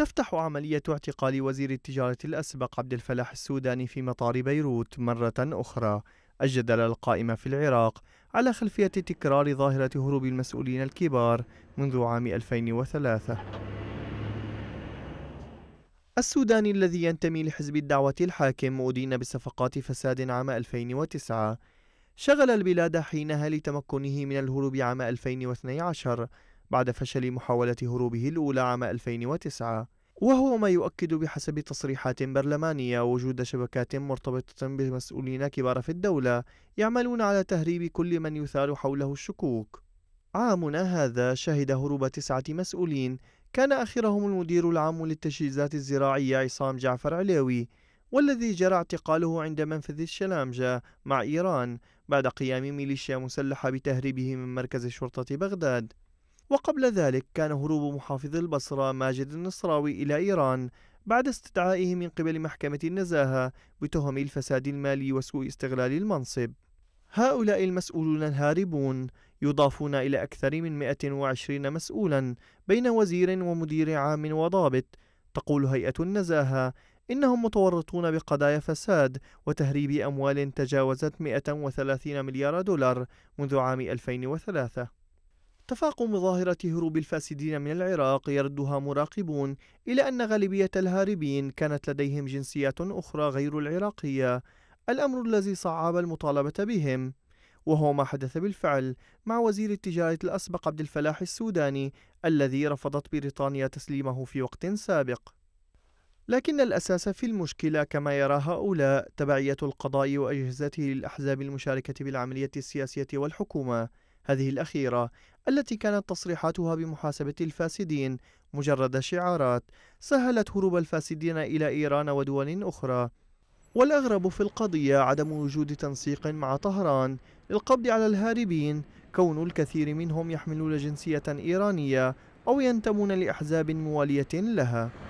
تفتح عملية اعتقال وزير التجارة الأسبق عبد الفلاح السوداني في مطار بيروت مرة أخرى الجدل القائم في العراق على خلفية تكرار ظاهرة هروب المسؤولين الكبار منذ عام 2003 السوداني الذي ينتمي لحزب الدعوة الحاكم أدين بصفقات فساد عام 2009 شغل البلاد حينها لتمكنه من الهروب عام 2012 بعد فشل محاولة هروبه الأولى عام 2009 وهو ما يؤكد بحسب تصريحات برلمانية وجود شبكات مرتبطة بمسؤولين كبار في الدولة يعملون على تهريب كل من يثار حوله الشكوك عامنا هذا شهد هروب تسعة مسؤولين كان آخرهم المدير العام للتجهيزات الزراعية عصام جعفر عليوي والذي جرى اعتقاله عند منفذ الشلامجة مع إيران بعد قيام ميليشيا مسلحة بتهريبه من مركز شرطة بغداد وقبل ذلك كان هروب محافظ البصرة ماجد النصراوي إلى إيران بعد استدعائه من قبل محكمة النزاهة بتهم الفساد المالي وسوء استغلال المنصب هؤلاء المسؤولون الهاربون يضافون إلى أكثر من 120 مسؤولا بين وزير ومدير عام وضابط تقول هيئة النزاهة إنهم متورطون بقضايا فساد وتهريب أموال تجاوزت 130 مليار دولار منذ عام 2003 تفاقم ظاهرة هروب الفاسدين من العراق يردها مراقبون إلى أن غالبية الهاربين كانت لديهم جنسيات أخرى غير العراقية الأمر الذي صعب المطالبة بهم وهو ما حدث بالفعل مع وزير التجارة الأسبق عبد الفلاح السوداني الذي رفضت بريطانيا تسليمه في وقت سابق لكن الأساس في المشكلة كما يرى هؤلاء تبعية القضاء وأجهزته للأحزاب المشاركة بالعملية السياسية والحكومة هذه الأخيرة التي كانت تصريحاتها بمحاسبة الفاسدين مجرد شعارات سهلت هروب الفاسدين إلى إيران ودول أخرى والأغرب في القضية عدم وجود تنسيق مع طهران للقبض على الهاربين كون الكثير منهم يحملون جنسية إيرانية أو ينتمون لأحزاب موالية لها